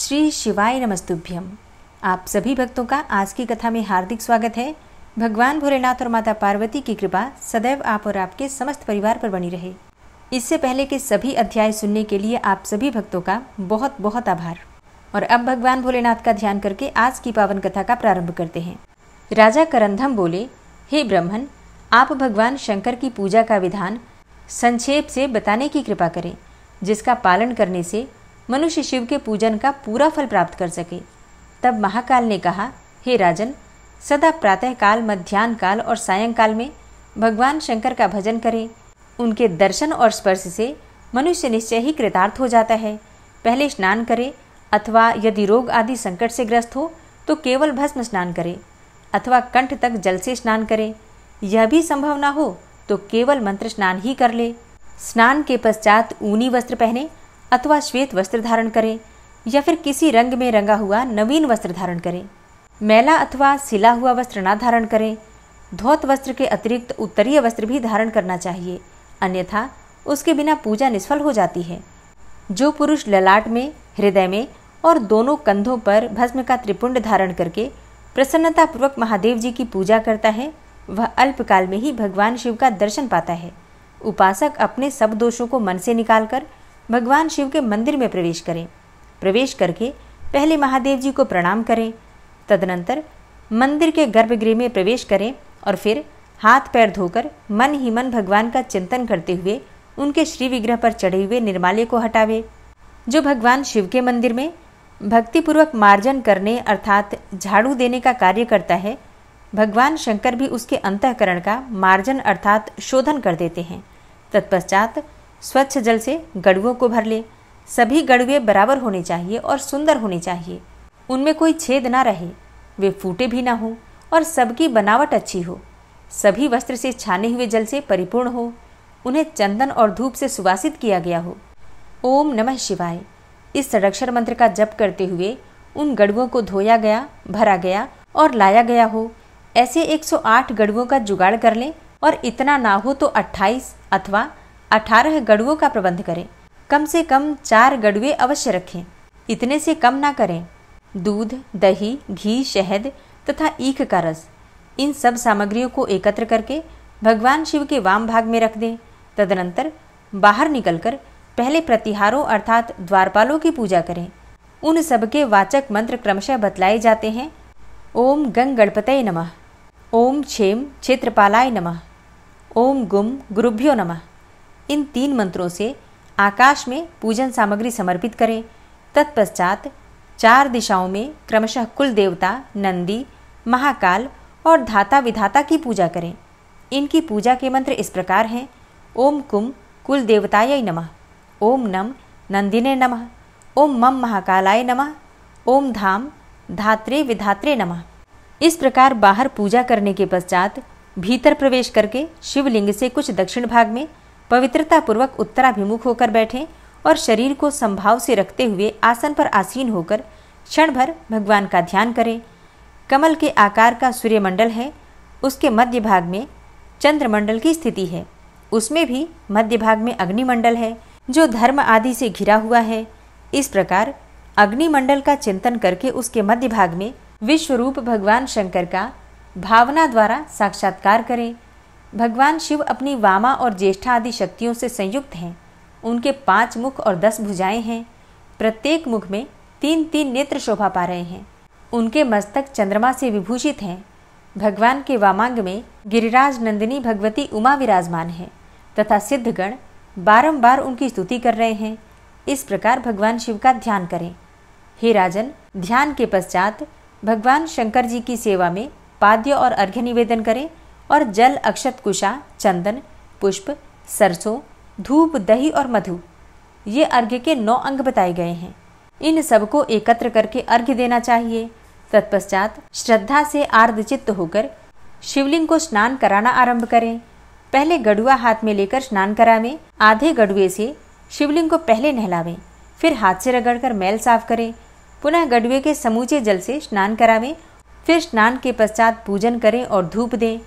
श्री शिवाय नमस्तुभ्यम आप सभी भक्तों का आज की कथा में हार्दिक स्वागत है भगवान भोलेनाथ और माता पार्वती की कृपा सदैव आप और आपके समस्त परिवार पर बनी रहे इससे पहले के सभी अध्याय सुनने के लिए आप सभी भक्तों का बहुत बहुत आभार और अब भगवान भोलेनाथ का ध्यान करके आज की पावन कथा का प्रारंभ करते हैं राजा करंधम बोले हे ब्रह्मन आप भगवान शंकर की पूजा का विधान संक्षेप से बताने की कृपा करें जिसका पालन करने से मनुष्य शिव के पूजन का पूरा फल प्राप्त कर सके तब महाकाल ने कहा हे राजन सदा प्रातःकाल मध्यान्ह काल और सायंकाल में भगवान शंकर का भजन करें उनके दर्शन और स्पर्श से मनुष्य निश्चय ही कृतार्थ हो जाता है पहले स्नान करे अथवा यदि रोग आदि संकट से ग्रस्त हो तो केवल भस्म स्नान करे अथवा कंठ तक जल से स्नान करे यह भी संभव ना हो तो केवल मंत्र स्नान ही कर ले स्नान के पश्चात ऊनी वस्त्र पहने अथवा श्वेत वस्त्र धारण करें या फिर किसी रंग में रंगा हुआ नवीन वस्त्र धारण करें मैला अथवा सिला हुआ वस्त्र ना धारण करें धोत वस्त्र के अतिरिक्त उत्तरीय वस्त्र भी धारण करना चाहिए अन्यथा उसके बिना पूजा निष्फल हो जाती है जो पुरुष ललाट में हृदय में और दोनों कंधों पर भस्म का त्रिपुंड धारण करके प्रसन्नतापूर्वक महादेव जी की पूजा करता है वह अल्पकाल में ही भगवान शिव का दर्शन पाता है उपासक अपने सब दोषों को मन से निकालकर भगवान शिव के मंदिर में प्रवेश करें प्रवेश करके पहले महादेव जी को प्रणाम करें तदनंतर मंदिर के गर्भगृह में प्रवेश करें और फिर हाथ पैर धोकर मन ही मन भगवान का चिंतन करते हुए उनके श्री विग्रह पर चढ़े हुए निर्माले को हटावे जो भगवान शिव के मंदिर में भक्तिपूर्वक मार्जन करने अर्थात झाड़ू देने का कार्य करता है भगवान शंकर भी उसके अंतकरण का मार्जन अर्थात शोधन कर देते हैं तत्पश्चात स्वच्छ जल से गड़ुओं को भर ले सभी गड़ुए बराबर होने चाहिए और सुंदर होने चाहिए उनमें कोई छेद ना रहे वे फूटे भी ना हों और सबकी बनावट अच्छी हो सभी वस्त्र से छाने हुए जल से परिपूर्ण हो उन्हें चंदन और धूप से सुवासित किया गया हो ओम नमः शिवाय इस संरक्षण मंत्र का जप करते हुए उन गड़ुओं को धोया गया भरा गया और लाया गया हो ऐसे 108 गड़ुओं का जुगाड़ कर लें और इतना ना हो तो 28 अथवा अठारह गड़ुओं का प्रबंध करें कम से कम चार गड़ुए अवश्य रखें इतने से कम ना करें दूध दही घी शहद तथा ईख का रस इन सब सामग्रियों को एकत्र करके भगवान शिव के वाम भाग में रख दें तदनंतर बाहर निकलकर पहले प्रतिहारों अर्थात द्वारपालों की पूजा करें उन सबके वाचक मंत्र क्रमशः बतलाए जाते हैं ओम गंग गणपतय नमः ओम क्षेम क्षेत्रपालाय नमः ओम गुम गुरुभ्यो नमः इन तीन मंत्रों से आकाश में पूजन सामग्री समर्पित करें तत्पश्चात चार दिशाओं में क्रमशः कुल देवता नंदी महाकाल और धाता विधाता की पूजा करें इनकी पूजा के मंत्र इस प्रकार हैं ओम कुम कुल देवताय नमः ओम नम नंदिने नमः ओम मम महाकालाय नमः ओम धाम धात्रे विधात्रे नमः इस प्रकार बाहर पूजा करने के पश्चात भीतर प्रवेश करके शिवलिंग से कुछ दक्षिण भाग में पवित्रता पूर्वक उत्तराभिमुख होकर बैठें और शरीर को संभाव से रखते हुए आसन पर आसीन होकर क्षण भर भगवान का ध्यान करें कमल के आकार का सूर्यमंडल है उसके मध्य भाग में चंद्रमंडल की स्थिति है उसमें भी मध्य भाग में अग्निमंडल है जो धर्म आदि से घिरा हुआ है इस प्रकार अग्निमंडल का चिंतन करके उसके मध्य भाग में विश्व रूप भगवान शंकर का भावना द्वारा साक्षात्कार करें भगवान शिव अपनी वामा और ज्येष्ठा आदि शक्तियों से संयुक्त हैं उनके पांच मुख और दस भुजाएं हैं प्रत्येक मुख में तीन तीन नेत्र शोभा पा रहे हैं उनके मस्तक चंद्रमा से विभूषित हैं भगवान के वामांग में गिरिराज नंदिनी भगवती उमा विराजमान है तथा सिद्धगण बारंबार उनकी स्तुति कर रहे हैं इस प्रकार भगवान शिव का ध्यान करें हे राजन ध्यान के पश्चात भगवान शंकर जी की सेवा में पाद्य और अर्घ्य निवेदन करें और जल अक्षत कुशा चंदन पुष्प सरसों धूप दही और मधु ये अर्घ्य के नौ अंग बताए गए हैं इन सबको एकत्र करके अर्घ्य देना चाहिए तत्पश्चात श्रद्धा से आर्धचित्त होकर शिवलिंग को स्नान कराना आरंभ करें पहले गढ़ुआ हाथ में लेकर स्नान करावें आधे गढ़ुए से शिवलिंग को पहले नहलावें फिर हाथ से रगड़कर मैल साफ करें पुनः गढ़ुए के समूचे जल से स्नान करावें फिर स्नान के पश्चात पूजन करें और धूप दें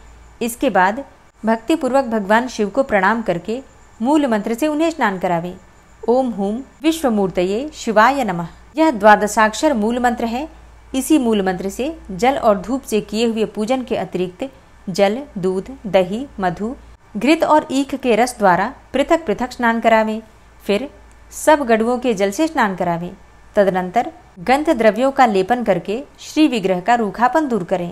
इसके बाद भक्तिपूर्वक भगवान शिव को प्रणाम करके मूल मंत्र से उन्हें स्नान करावे ओम हूम मूर्त शिवाय नम यह द्वादशाक्षर मूल मंत्र है इसी मूल मंत्र से जल और धूप से किए हुए पूजन के अतिरिक्त जल दूध दही मधु घृत और ईख के रस द्वारा पृथक पृथक स्नान करावे फिर सब गढ़ुओं के जल से स्नान करावे तदनंतर गंध द्रव्यों का लेपन करके श्री विग्रह का रूखापन दूर करें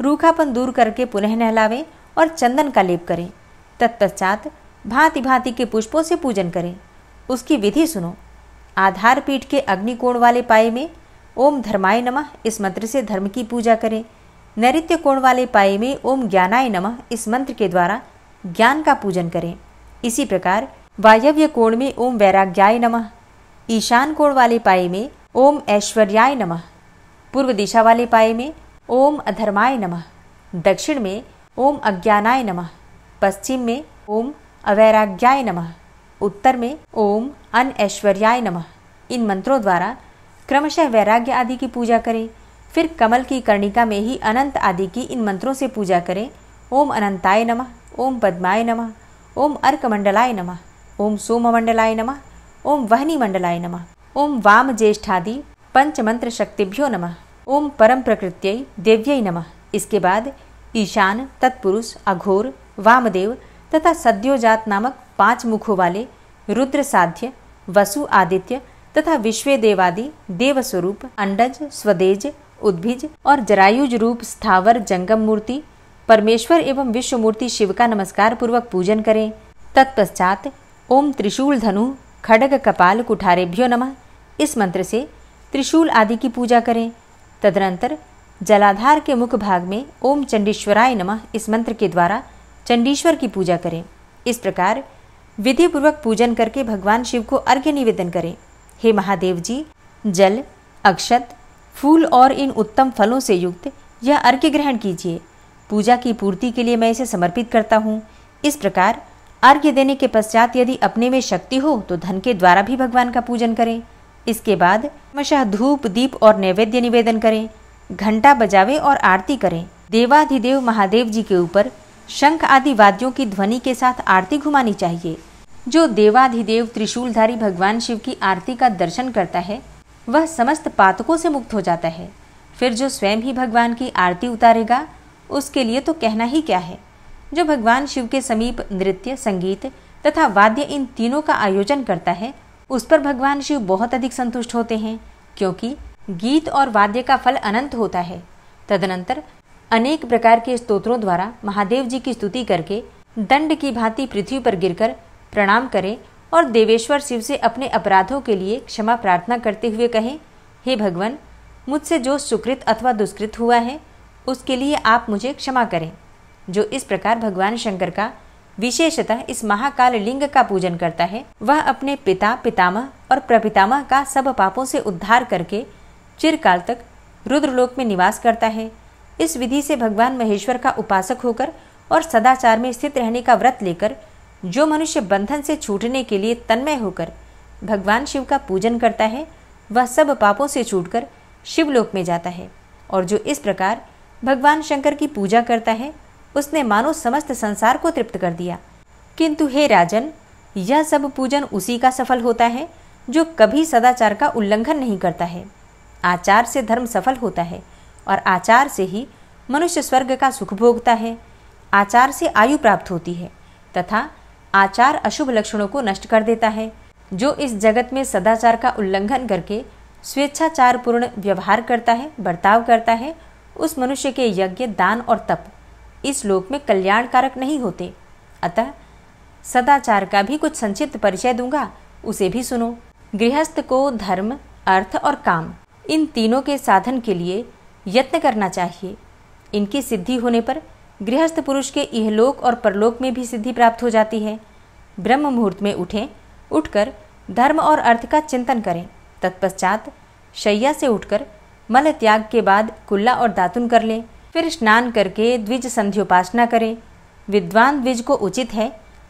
रूखापन दूर करके पुनः नहलावें और चंदन का लेप करें तत्पश्चात भांति भांति के पुष्पों से पूजन करें उसकी विधि सुनो आधार पीठ के अग्निकोण वाले पाए में ओम धर्माय नमः इस मंत्र से धर्म की पूजा करें नैत्य कोण वाले पाए में ओम ज्ञानाय नमः इस मंत्र के द्वारा ज्ञान का पूजन करें इसी प्रकार वायव्य कोण में ओम वैराग्याय नमः ईशान कोण वाले पाए में ओम ऐश्वर्याय नमः पूर्व दिशा वाले पाए में ओम अधर्माय नमः दक्षिण में ओम अज्ञानाय नमः पश्चिम में ओम अवैराग्याय नमः उत्तर में ओम अन ऐश्वर्याय नमः इन मंत्रों द्वारा क्रमशः वैराग्य आदि की पूजा करें फिर कमल की कर्णिका में ही अनंत आदि की इन मंत्रों से पूजा करें ओम अनंताय नमः ओम पद्माय नमः ओम अर्कमंडलाय नमः ओम सोममंडलाय नमः ओम वहनी मंडलाय नमः ओम वाम ज्येष्ठादि पंचमंत्र शक्तिभ्यो नमः ओम परम प्रकृत्य देव्य नमः इसके बाद ईशान तत्पुरुष अघोर वामदेव तथा सद्योजात नामक पांच मुखों वाले रुद्र साध्य वसु आदित्य तथा विश्व देवादि देवस्वरूप अंडज स्वदेज उद्भिज और जरायुज रूप स्थावर जंगम मूर्ति परमेश्वर एवं विश्व मूर्ति शिव का नमस्कार पूर्वक पूजन करें तत्पश्चात ओम त्रिशूल धनु खड़ग कपाल कुठारेभ्यो नमः इस मंत्र से त्रिशूल आदि की पूजा करें तदनंतर जलाधार के मुख्य भाग में ओम चंडीश्वराय नमः इस मंत्र के द्वारा चंडीश्वर की पूजा करें इस प्रकार विधिपूर्वक पूजन करके भगवान शिव को अर्घ्य निवेदन करें हे महादेव जी जल अक्षत फूल और इन उत्तम फलों से युक्त यह अर्घ्य ग्रहण कीजिए पूजा की पूर्ति के लिए मैं इसे समर्पित करता हूँ इस प्रकार अर्घ्य देने के पश्चात यदि अपने में शक्ति हो तो धन के द्वारा भी भगवान का पूजन करें इसके बाद मशा धूप दीप और नैवेद्य निवेदन करें घंटा बजावे और आरती करें देवाधिदेव महादेव जी के ऊपर शंख आदि वाद्यों की ध्वनि के साथ आरती घुमानी चाहिए जो देवाधिदेव त्रिशूलधारी भगवान शिव की आरती का दर्शन करता है वह समस्त पातकों से मुक्त हो जाता है फिर जो स्वयं ही भगवान की आरती उतारेगा उसके लिए तो कहना ही क्या है जो भगवान शिव के समीप नृत्य संगीत तथा वाद्य इन तीनों का आयोजन करता है उस पर भगवान शिव बहुत अधिक संतुष्ट होते हैं क्योंकि गीत और वाद्य का फल अनंत होता है तदनंतर अनेक प्रकार के स्तोत्रों द्वारा महादेव जी की स्तुति करके दंड की भांति पृथ्वी पर गिरकर प्रणाम करें और देवेश्वर शिव से अपने अपराधों के लिए क्षमा प्रार्थना करते हुए कहें हे भगवान मुझसे जो सुकृत अथवा दुष्कृत हुआ है उसके लिए आप मुझे क्षमा करें जो इस प्रकार भगवान शंकर का विशेषतः इस महाकाल लिंग का पूजन करता है वह अपने पिता पितामह और प्रपितामह का सब पापों से उद्धार करके चिरकाल तक रुद्रलोक में निवास करता है इस विधि से भगवान महेश्वर का उपासक होकर और सदाचार में स्थित रहने का व्रत लेकर जो मनुष्य बंधन से छूटने के लिए तन्मय होकर भगवान शिव का पूजन करता है वह सब पापों से छूटकर शिवलोक में जाता है और जो इस प्रकार भगवान शंकर की पूजा करता है उसने मानो समस्त संसार को तृप्त कर दिया किंतु हे राजन यह सब पूजन उसी का सफल होता है जो कभी सदाचार का उल्लंघन नहीं करता है आचार से धर्म सफल होता है और आचार से ही मनुष्य स्वर्ग का सुख भोगता है आचार से आयु प्राप्त होती है तथा आचार अशुभ लक्षणों को नष्ट कर देता है जो इस जगत में सदाचार का उल्लंघन करके स्वेच्छाचार पूर्ण व्यवहार करता है बर्ताव करता है उस मनुष्य के यज्ञ दान और तप इस लोक में कल्याणकारक नहीं होते अतः सदाचार का भी कुछ संक्षिप्त परिचय दूंगा उसे भी सुनो गृहस्थ को धर्म अर्थ और काम इन तीनों के साधन के लिए यत्न करना चाहिए इनकी सिद्धि होने पर गृहस्थ पुरुष के इहलोक और परलोक में भी सिद्धि प्राप्त हो जाती है ब्रह्म मुहूर्त में उठें उठकर धर्म और अर्थ का चिंतन करें तत्पश्चात शैया से उठकर मल त्याग के बाद कुल्ला और दातुन कर लें फिर स्नान करके द्विज संध्योपासना करें विद्वान द्विज को उचित है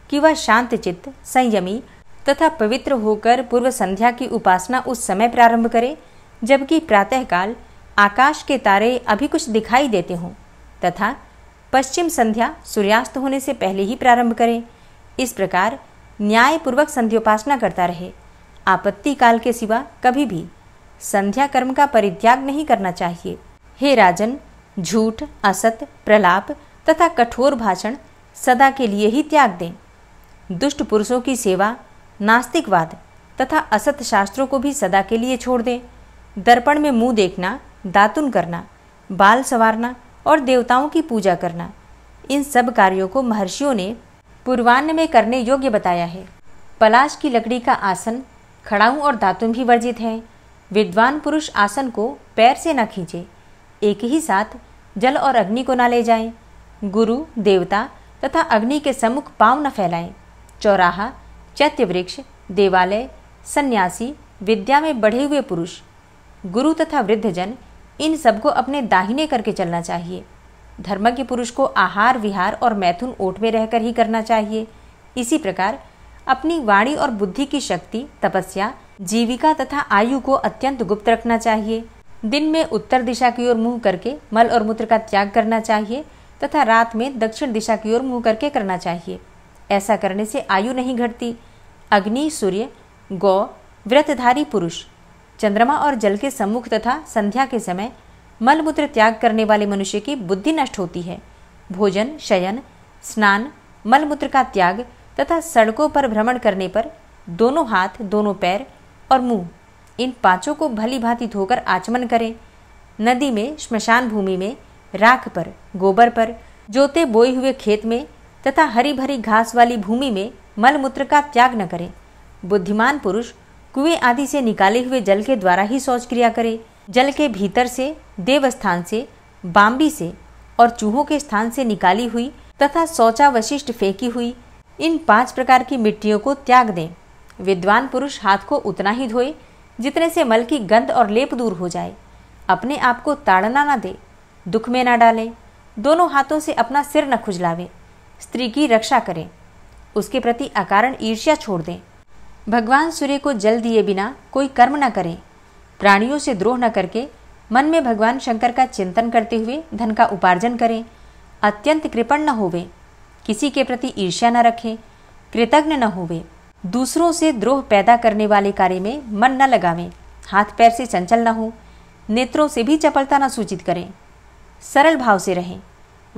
कि वह शांत चित्त संयमी तथा पवित्र होकर पूर्व संध्या की उपासना उस समय प्रारंभ करे जबकि प्रातःकाल आकाश के तारे अभी कुछ दिखाई देते हों तथा पश्चिम संध्या सूर्यास्त होने से पहले ही प्रारंभ करें इस प्रकार न्यायपूर्वक संध्योपासना करता रहे आपत्ति काल के सिवा कभी भी संध्या कर्म का परित्याग नहीं करना चाहिए हे राजन झूठ असत्य प्रलाप तथा कठोर भाषण सदा के लिए ही त्याग दें दुष्ट पुरुषों की सेवा नास्तिकवाद तथा असत शास्त्रों को भी सदा के लिए छोड़ दें दर्पण में मुंह देखना दातुन करना बाल संवारना और देवताओं की पूजा करना इन सब कार्यों को महर्षियों ने पूर्वान्न में करने योग्य बताया है पलाश की लकड़ी का आसन खड़ाऊँ और दातुन भी वर्जित हैं विद्वान पुरुष आसन को पैर से न खींचे एक ही साथ जल और अग्नि को ना ले जाएं, गुरु देवता तथा अग्नि के सम्मुख पाँव न फैलाएं, चौराहा चैत्य वृक्ष देवालय सन्यासी विद्या में बढ़े हुए पुरुष गुरु तथा वृद्धजन इन सबको अपने दाहिने करके चलना चाहिए धर्मज्ञ पुरुष को आहार विहार और मैथुन ओट में रहकर ही करना चाहिए इसी प्रकार अपनी वाणी और बुद्धि की शक्ति तपस्या जीविका तथा आयु को अत्यंत गुप्त रखना चाहिए दिन में उत्तर दिशा की ओर मुंह करके मल और मूत्र का त्याग करना चाहिए तथा रात में दक्षिण दिशा की ओर मुंह करके करना चाहिए ऐसा करने से आयु नहीं घटती अग्नि सूर्य गौ व्रतधारी पुरुष चंद्रमा और जल के सम्मुख तथा संध्या के समय मल मूत्र त्याग करने वाले मनुष्य की बुद्धि नष्ट होती है भोजन शयन स्नान मल मूत्र का त्याग तथा सड़कों पर भ्रमण करने पर दोनों हाथ दोनों पैर और मुंह इन पांचों को भली भांति धोकर आचमन करें नदी में श्मशान भूमि में राख पर गोबर पर जोते बोए हुए खेत में तथा हरी भरी घास वाली भूमि में मल मूत्र का त्याग न करें बुद्धिमान पुरुष कुएं आदि से निकाले हुए जल के द्वारा ही शौच क्रिया करे जल के भीतर से देवस्थान से बाम्बी से और चूहों के स्थान से निकाली हुई तथा शौचावशिष्ट फेंकी हुई इन पांच प्रकार की मिट्टियों को त्याग दें विद्वान पुरुष हाथ को उतना ही धोए जितने से मल की गंध और लेप दूर हो जाए अपने आप को ताड़ना ना दे दुख में ना डाले दोनों हाथों से अपना सिर न खुजलावे स्त्री की रक्षा करें उसके प्रति अकारण ईर्ष्या छोड़ दें भगवान सूर्य को जल दिए बिना कोई कर्म न करें प्राणियों से द्रोह न करके मन में भगवान शंकर का चिंतन करते हुए धन का उपार्जन करें अत्यंत कृपण न होवे किसी के प्रति ईर्ष्या न रखें कृतज्ञ न होवे दूसरों से द्रोह पैदा करने वाले कार्य में मन न लगावें हाथ पैर से चंचल न हो नेत्रों से भी चपलता न सूचित करें सरल भाव से रहें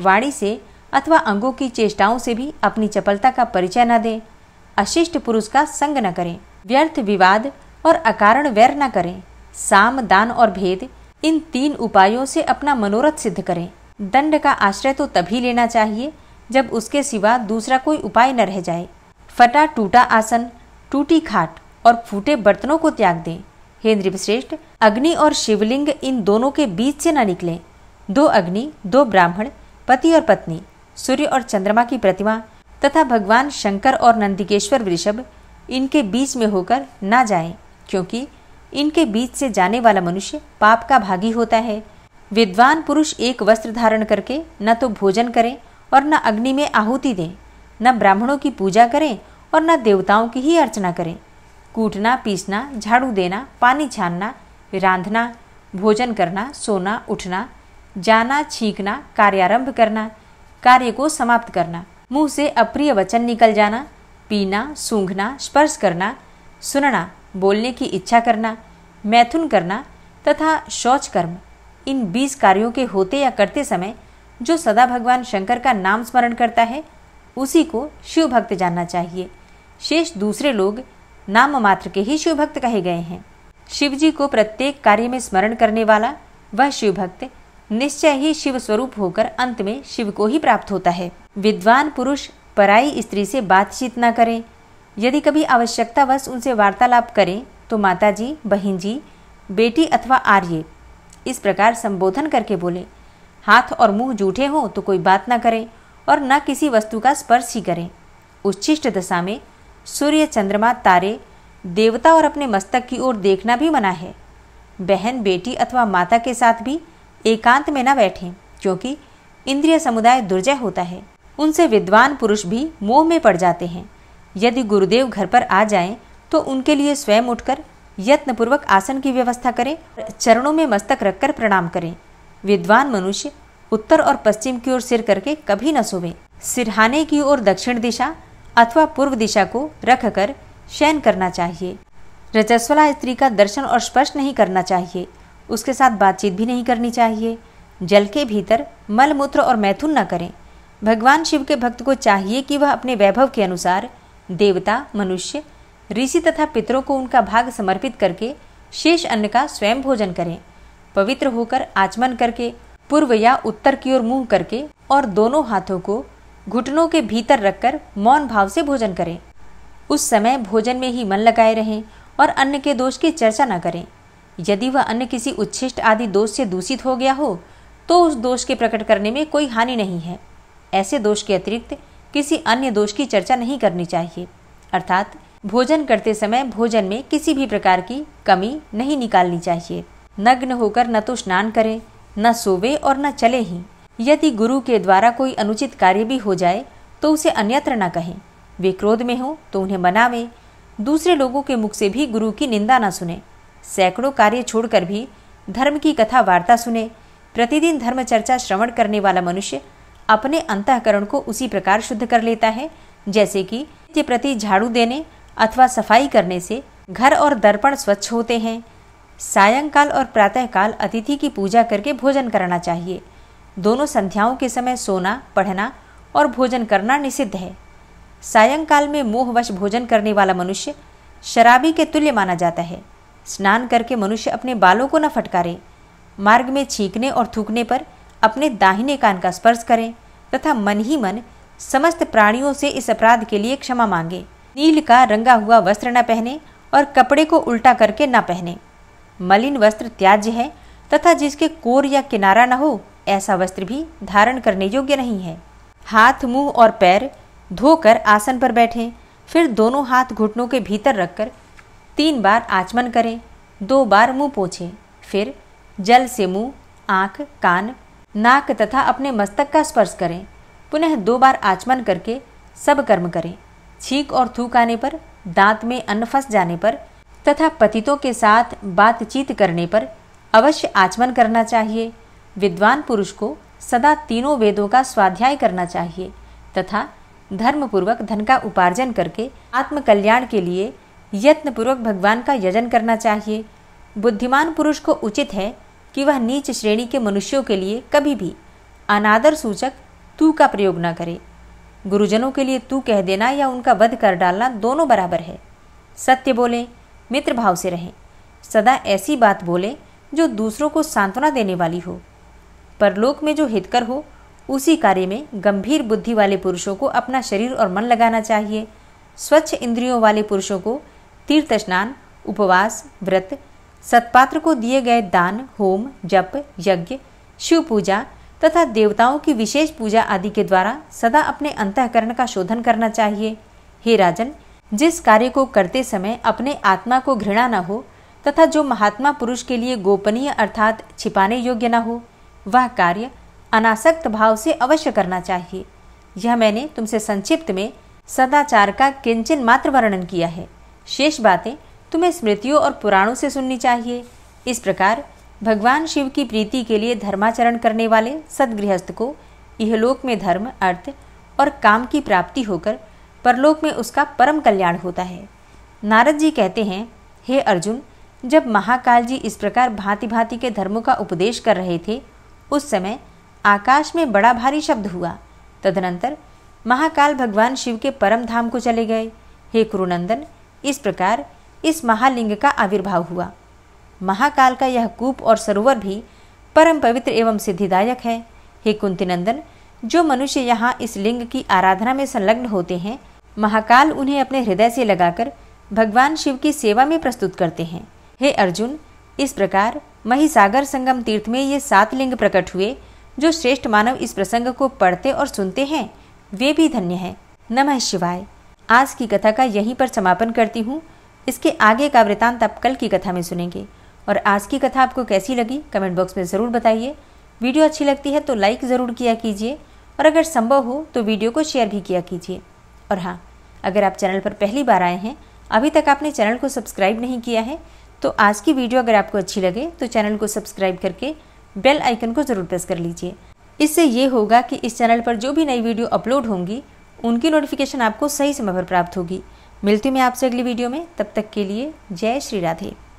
वाणी से अथवा अंगों की चेष्टाओं से भी अपनी चपलता का परिचय न दें अशिष्ट पुरुष का संग न करें व्यर्थ विवाद और अकारण वैर न करें साम दान और भेद इन तीन उपायों से अपना मनोरथ सिद्ध करें दंड का आश्रय तो तभी लेना चाहिए जब उसके सिवा दूसरा कोई उपाय न रह जाए फटा टूटा आसन टूटी खाट और फूटे बर्तनों को त्याग दें हे नृपश्रेष्ठ अग्नि और शिवलिंग इन दोनों के बीच से न निकले दो अग्नि दो ब्राह्मण पति और पत्नी सूर्य और चंद्रमा की प्रतिमा तथा भगवान शंकर और नंदिकेश्वर वृषभ इनके बीच में होकर ना जाए क्योंकि इनके बीच से जाने वाला मनुष्य पाप का भागी होता है विद्वान पुरुष एक वस्त्र धारण करके न तो भोजन करें और न अग्नि में आहुति दें न ब्राह्मणों की पूजा करें और न देवताओं की ही अर्चना करें कूटना पीसना झाड़ू देना पानी छानना रांधना भोजन करना सोना उठना जाना छींकना कार्यारंभ करना कार्य को समाप्त करना मुंह से अप्रिय वचन निकल जाना पीना सूंघना स्पर्श करना सुनना बोलने की इच्छा करना मैथुन करना तथा शौच कर्म इन बीस कार्यों के होते या करते समय जो सदा भगवान शंकर का नाम स्मरण करता है उसी को शिव भक्त जानना चाहिए शेष दूसरे लोग नाम मात्र के ही शिव भक्त कहे गए हैं शिव जी को प्रत्येक कार्य में स्मरण करने वाला वह शिव भक्त निश्चय ही शिव स्वरूप होकर अंत में शिव को ही प्राप्त होता है विद्वान पुरुष पराई स्त्री से बातचीत न करें यदि कभी आवश्यकतावश उनसे वार्तालाप करें तो माता जी बहन जी बेटी अथवा आर्य इस प्रकार संबोधन करके बोले हाथ और मुंह जूठे हो तो कोई बात ना करें और न किसी वस्तु का स्पर्श ही करें उच्छिष्ट दशा में सूर्य चंद्रमा तारे देवता और अपने मस्तक की ओर देखना भी मना है बहन बेटी अथवा माता के साथ भी एकांत में न बैठें क्योंकि इंद्रिय समुदाय दुर्जय होता है उनसे विद्वान पुरुष भी मोह में पड़ जाते हैं यदि गुरुदेव घर पर आ जाएं तो उनके लिए स्वयं उठकर यत्नपूर्वक आसन की व्यवस्था करें चरणों में मस्तक रखकर प्रणाम करें विद्वान मनुष्य उत्तर और पश्चिम की ओर सिर करके कभी न सोवे सिरहाने की ओर दक्षिण दिशा अथवा पूर्व दिशा को कर शयन करना चाहिए रजस्वला स्त्री का दर्शन और स्पर्श नहीं करना चाहिए उसके साथ बातचीत भी नहीं करनी चाहिए जल के भीतर मल मूत्र और मैथुन न करें भगवान शिव के भक्त को चाहिए कि वह अपने वैभव के अनुसार देवता मनुष्य ऋषि तथा पितरों को उनका भाग समर्पित करके शेष अन्न का स्वयं भोजन करें पवित्र होकर आचमन करके पूर्व या उत्तर की ओर मुंह करके और दोनों हाथों को घुटनों के भीतर रखकर मौन भाव से भोजन करें उस समय भोजन में ही मन लगाए रहें और अन्य के दोष की चर्चा न करें यदि वह अन्य किसी उच्छिष्ट आदि दोष से दूषित हो गया हो तो उस दोष के प्रकट करने में कोई हानि नहीं है ऐसे दोष के अतिरिक्त किसी अन्य दोष की चर्चा नहीं करनी चाहिए अर्थात भोजन करते समय भोजन में किसी भी प्रकार की कमी नहीं निकालनी चाहिए नग्न होकर न तो स्नान करें न सोवे और न चले ही यदि गुरु के द्वारा कोई अनुचित कार्य भी हो जाए तो उसे अन्यत्र न कहें वे क्रोध में हों तो उन्हें मनावें दूसरे लोगों के मुख से भी गुरु की निंदा न सुने सैकड़ों कार्य छोड़कर भी धर्म की कथा वार्ता सुने प्रतिदिन धर्म चर्चा श्रवण करने वाला मनुष्य अपने अंतकरण को उसी प्रकार शुद्ध कर लेता है जैसे कि के प्रति झाड़ू देने अथवा सफाई करने से घर और दर्पण स्वच्छ होते हैं सायंकाल और प्रातःकाल अतिथि की पूजा करके भोजन करना चाहिए दोनों संध्याओं के समय सोना पढ़ना और भोजन करना निषिद्ध है सायंकाल में मोहवश भोजन करने वाला मनुष्य शराबी के तुल्य माना जाता है स्नान करके मनुष्य अपने बालों को न फटकारे मार्ग में छींकने और थूकने पर अपने दाहिने कान का स्पर्श करें तथा मन ही मन समस्त प्राणियों से इस अपराध के लिए क्षमा मांगे नील का रंगा हुआ वस्त्र न पहने और कपड़े को उल्टा करके न पहने मलिन वस्त्र त्याज्य है तथा जिसके कोर या किनारा न हो ऐसा वस्त्र भी धारण करने योग्य नहीं है हाथ मुंह और पैर धोकर आसन पर बैठें फिर दोनों हाथ घुटनों के भीतर रखकर तीन बार आचमन करें दो बार मुंह पोछें फिर जल से मुंह आँख कान नाक तथा अपने मस्तक का स्पर्श करें पुनः दो बार आचमन करके सब कर्म करें छींक और थूक आने पर दांत में अन्न फंस जाने पर तथा पतितों के साथ बातचीत करने पर अवश्य आचमन करना चाहिए विद्वान पुरुष को सदा तीनों वेदों का स्वाध्याय करना चाहिए तथा धर्मपूर्वक धन का उपार्जन करके आत्मकल्याण के लिए यत्नपूर्वक भगवान का यजन करना चाहिए बुद्धिमान पुरुष को उचित है कि वह नीच श्रेणी के मनुष्यों के लिए कभी भी अनादर सूचक तू का प्रयोग न करे गुरुजनों के लिए तू कह देना या उनका वध कर डालना दोनों बराबर है सत्य बोलें मित्र भाव से रहें सदा ऐसी बात बोलें जो दूसरों को सांत्वना देने वाली हो परलोक में जो हितकर हो उसी कार्य में गंभीर बुद्धि वाले पुरुषों को अपना शरीर और मन लगाना चाहिए स्वच्छ इंद्रियों वाले पुरुषों को तीर्थ स्नान उपवास व्रत सत्पात्र को दिए गए दान होम जप यज्ञ शिव पूजा तथा देवताओं की विशेष पूजा आदि के द्वारा सदा अपने अंतकरण का शोधन करना चाहिए हे राजन जिस कार्य को करते समय अपने आत्मा को घृणा न हो तथा जो महात्मा पुरुष के लिए गोपनीय अर्थात छिपाने योग्य न हो वह कार्य अनासक्त भाव से अवश्य करना चाहिए यह मैंने तुमसे संक्षिप्त में सदाचार का किंचन मात्र वर्णन किया है शेष बातें तुम्हें स्मृतियों और पुराणों से सुननी चाहिए इस प्रकार भगवान शिव की प्रीति के लिए धर्माचरण करने वाले सदगृहस्थ को इहलोक में धर्म अर्थ और काम की प्राप्ति होकर परलोक में उसका परम कल्याण होता है नारद जी कहते हैं हे अर्जुन जब महाकाल जी इस प्रकार भांति भांति के धर्मों का उपदेश कर रहे थे उस समय आकाश में बड़ा भारी शब्द हुआ तदनंतर महाकाल भगवान शिव के परम धाम को चले गए हे कुरुनंदन इस प्रकार इस महालिंग का आविर्भाव हुआ महाकाल का यह कूप और सरोवर भी परम पवित्र एवं सिद्धिदायक है हे नंदन जो मनुष्य यहाँ इस लिंग की आराधना में संलग्न होते हैं महाकाल उन्हें अपने हृदय से लगाकर भगवान शिव की सेवा में प्रस्तुत करते हैं हे अर्जुन इस प्रकार महिसागर संगम तीर्थ में ये सात लिंग प्रकट हुए जो श्रेष्ठ मानव इस प्रसंग को पढ़ते और सुनते हैं वे भी धन्य हैं नमः शिवाय आज की कथा का यहीं पर समापन करती हूँ इसके आगे का वृतांत आप कल की कथा में सुनेंगे और आज की कथा आपको कैसी लगी कमेंट बॉक्स में ज़रूर बताइए वीडियो अच्छी लगती है तो लाइक ज़रूर किया कीजिए और अगर संभव हो तो वीडियो को शेयर भी किया कीजिए और हाँ अगर आप चैनल पर पहली बार आए हैं अभी तक आपने चैनल को सब्सक्राइब नहीं किया है तो आज की वीडियो अगर आपको अच्छी लगे तो चैनल को सब्सक्राइब करके बेल आइकन को ज़रूर प्रेस कर लीजिए इससे ये होगा कि इस चैनल पर जो भी नई वीडियो अपलोड होंगी उनकी नोटिफिकेशन आपको सही समय पर प्राप्त होगी मिलती हूँ मैं आपसे अगली वीडियो में तब तक के लिए जय श्री राधे